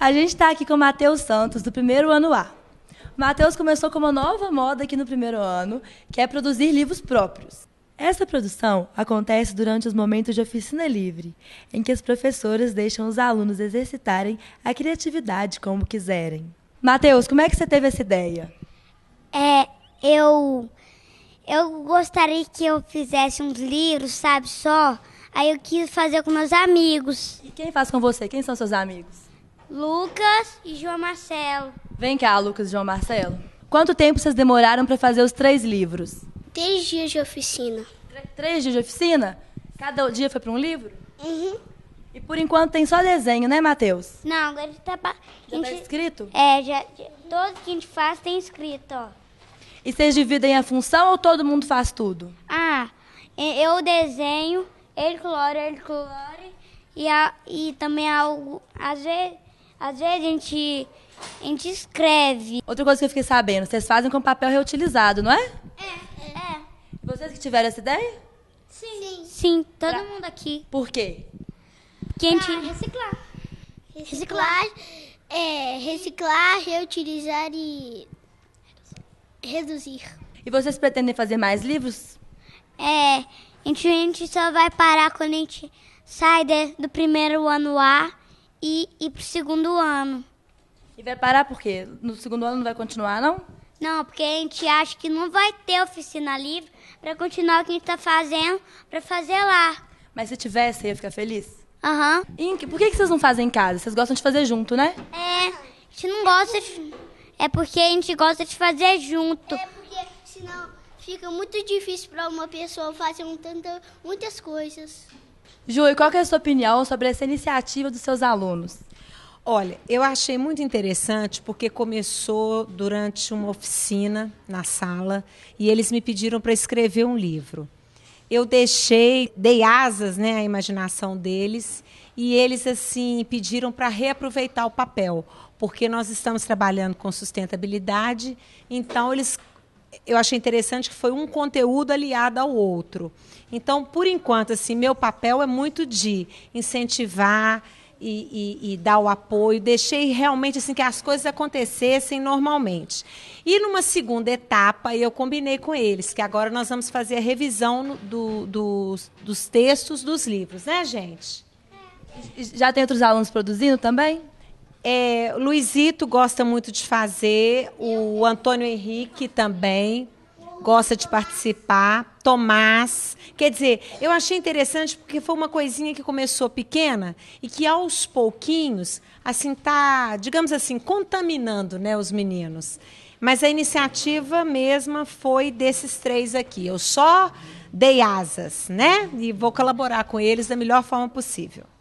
A gente está aqui com o Matheus Santos, do primeiro ano A. Matheus começou com uma nova moda aqui no primeiro ano, que é produzir livros próprios. Essa produção acontece durante os momentos de oficina livre, em que as professoras deixam os alunos exercitarem a criatividade como quiserem. Matheus, como é que você teve essa ideia? É, eu eu gostaria que eu fizesse uns livros, sabe, só. Aí eu quis fazer com meus amigos. E quem faz com você? Quem são seus amigos? Lucas e João Marcelo. Vem cá, Lucas e João Marcelo. Quanto tempo vocês demoraram para fazer os três livros? Três dias de oficina. três dias de oficina? Cada dia foi para um livro? Uhum. E por enquanto tem só desenho, né, Matheus? Não, agora tá. Pa... Já tá gente... tá escrito? É, já. Todo que a gente faz tem escrito, ó. E vocês dividem a função ou todo mundo faz tudo? Ah, eu desenho, ele colore, ele colore. E, a, e também algo. Às vezes às vezes a gente, a gente escreve. Outra coisa que eu fiquei sabendo, vocês fazem com papel reutilizado, não é? É. é. Vocês que tiveram essa ideia? Sim. Sim, Sim todo pra... mundo aqui. Por quê? Porque a gente... Ah, reciclar. Reciclar, é, reciclar, reutilizar e reduzir. E vocês pretendem fazer mais livros? É, a gente, a gente só vai parar quando a gente sai de, do primeiro ano A e ir pro segundo ano. E vai parar por quê? No segundo ano não vai continuar, não? Não, porque a gente acha que não vai ter oficina livre para continuar o que a gente tá fazendo, para fazer lá. Mas se tivesse, você ia ficar feliz? Aham. Uhum. E por que, que vocês não fazem em casa? Vocês gostam de fazer junto, né? É, a gente não gosta de... É porque a gente gosta de fazer junto. É porque senão fica muito difícil para uma pessoa fazer um tanto, muitas coisas e qual é a sua opinião sobre essa iniciativa dos seus alunos? Olha, eu achei muito interessante porque começou durante uma oficina na sala e eles me pediram para escrever um livro. Eu deixei, dei asas né, à imaginação deles e eles assim pediram para reaproveitar o papel, porque nós estamos trabalhando com sustentabilidade, então eles eu achei interessante que foi um conteúdo aliado ao outro. Então, por enquanto, assim, meu papel é muito de incentivar e, e, e, dar o apoio. Deixei realmente assim que as coisas acontecessem normalmente. E numa segunda etapa, eu combinei com eles que agora nós vamos fazer a revisão do, do, dos textos dos livros, né, gente? Já tem outros alunos produzindo também? É, Luizito gosta muito de fazer, o Antônio Henrique também gosta de participar, Tomás. Quer dizer, eu achei interessante porque foi uma coisinha que começou pequena e que aos pouquinhos, assim, tá, digamos assim, contaminando, né, os meninos. Mas a iniciativa mesma foi desses três aqui. Eu só dei asas, né? E vou colaborar com eles da melhor forma possível.